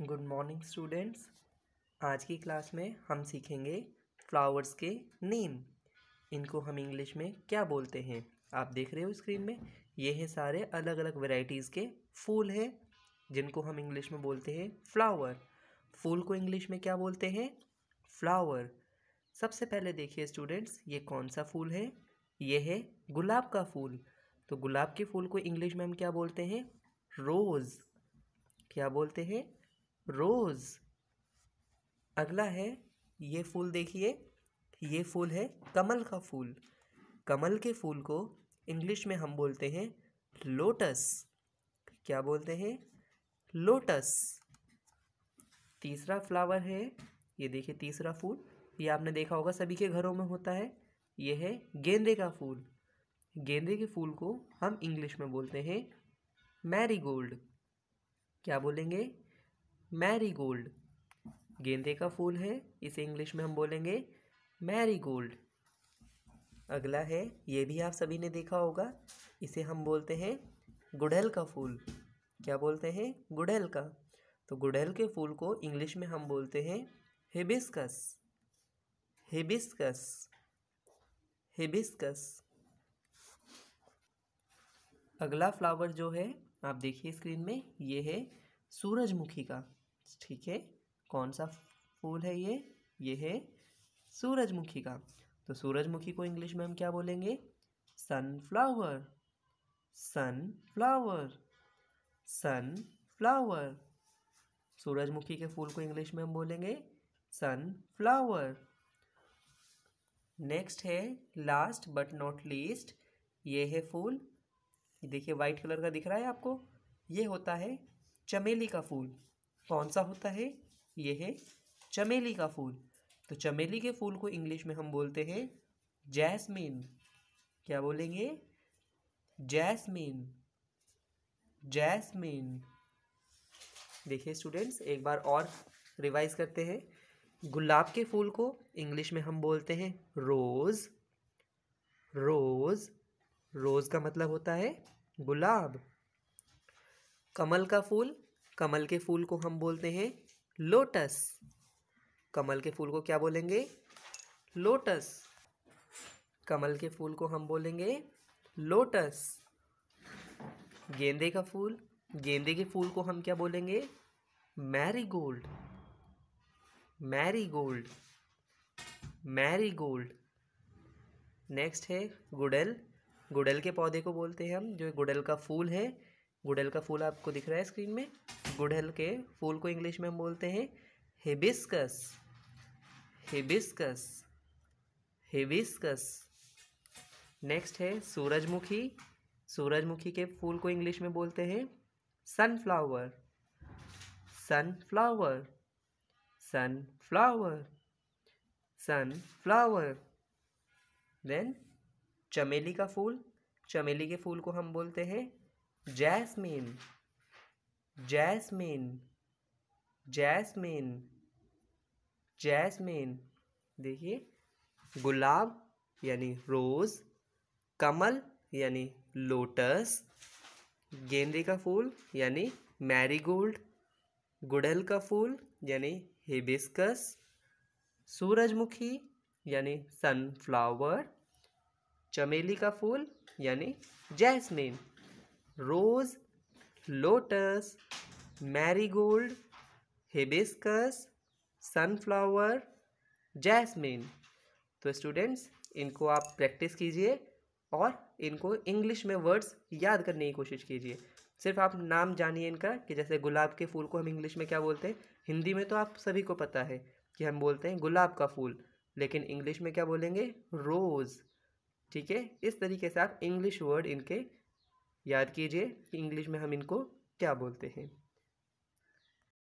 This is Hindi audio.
गुड मॉर्निंग स्टूडेंट्स आज की क्लास में हम सीखेंगे फ्लावर्स के नेम इनको हम इंग्लिश में क्या बोलते हैं आप देख रहे हो स्क्रीन में ये हैं सारे अलग अलग वेराइटीज़ के फूल हैं जिनको हम इंग्लिश में बोलते हैं फ्लावर फूल को इंग्लिश में क्या बोलते हैं फ्लावर सबसे पहले देखिए स्टूडेंट्स ये कौन सा फूल है ये है गुलाब का फूल तो गुलाब के फूल को इंग्लिश में हम क्या बोलते हैं रोज़ क्या बोलते हैं रोज़ अगला है ये फूल देखिए ये फूल है कमल का फूल कमल के फूल को इंग्लिश में हम बोलते हैं लोटस क्या बोलते हैं लोटस तीसरा फ्लावर है ये देखिए तीसरा फूल ये आपने देखा होगा सभी के घरों में होता है ये है गेंदे का फूल गेंदे के फूल को हम इंग्लिश में बोलते हैं मैरीगोल्ड क्या बोलेंगे मैरी गोल्ड गेंदे का फूल है इसे इंग्लिश में हम बोलेंगे मैरी गोल्ड अगला है ये भी आप सभी ने देखा होगा इसे हम बोलते हैं गुड़हल का फूल क्या बोलते हैं गुड़हल का तो गुड़हल के फूल को इंग्लिश में हम बोलते हैं हिबिस्कस हिबिस्कस हिबिस्कस अगला फ्लावर जो है आप देखिए स्क्रीन में ये है सूरजमुखी का ठीक है कौन सा फूल है ये ये है सूरजमुखी का तो सूरजमुखी को इंग्लिश में हम क्या बोलेंगे सनफ्लावर सनफ्लावर सनफ्लावर सूरजमुखी के फूल को इंग्लिश में हम बोलेंगे सनफ्लावर नेक्स्ट है लास्ट बट नॉट लीस्ट ये है फूल देखिए वाइट कलर का दिख रहा है आपको ये होता है चमेली का फूल कौन सा होता है ये है चमेली का फूल तो चमेली के फूल को इंग्लिश में हम बोलते हैं जैस्मिन क्या बोलेंगे जैस्मिन जैस्मिन देखिए स्टूडेंट्स एक बार और रिवाइज करते हैं गुलाब के फूल को इंग्लिश में हम बोलते हैं रोज़ रोज़ रोज़ का मतलब होता है गुलाब कमल का फूल कमल के फूल को हम बोलते हैं लोटस कमल के फूल को क्या बोलेंगे लोटस कमल के फूल को हम बोलेंगे लोटस गेंदे का फूल गेंदे के फूल को हम क्या बोलेंगे मैरीगोल्ड मैरीगोल्ड मैरीगोल्ड नेक्स्ट है गुड़ल गुड़ल के पौधे को बोलते हैं हम जो गुड़ल का फूल है गुड़हल का फूल आपको दिख रहा है स्क्रीन में गुड़हल के फूल को इंग्लिश में हम बोलते हैं हिबिस्कस हिबिस्कस हिबिस्कस नेक्स्ट है सूरजमुखी सूरजमुखी के फूल को इंग्लिश में बोलते हैं sunflower sunflower sunflower sunflower then चमेली का फूल चमेली के फूल को हम बोलते हैं जैस्मिन जैस्मिन जैस्मिन जैस्मिन देखिए गुलाब यानी रोज़ कमल यानी लोटस गेंदे का फूल यानी मैरीगोल्ड गुड़हल का फूल यानी हिबिस्कस सूरजमुखी यानी सनफ्लावर चमेली का फूल यानी jasmine rose lotus marigold hibiscus sunflower jasmine तो स्टूडेंट्स इनको आप प्रैक्टिस कीजिए और इनको इंग्लिश में वर्ड्स याद करने की कोशिश कीजिए सिर्फ आप नाम जानिए इनका कि जैसे गुलाब के फूल को हम इंग्लिश में क्या बोलते हैं हिंदी में तो आप सभी को पता है कि हम बोलते हैं गुलाब का फूल लेकिन इंग्लिश में क्या बोलेंगे रोज़ ठीक है इस तरीके से आप इंग्लिश वर्ड इनके याद कीजिए कि इंग्लिश में हम इनको क्या बोलते हैं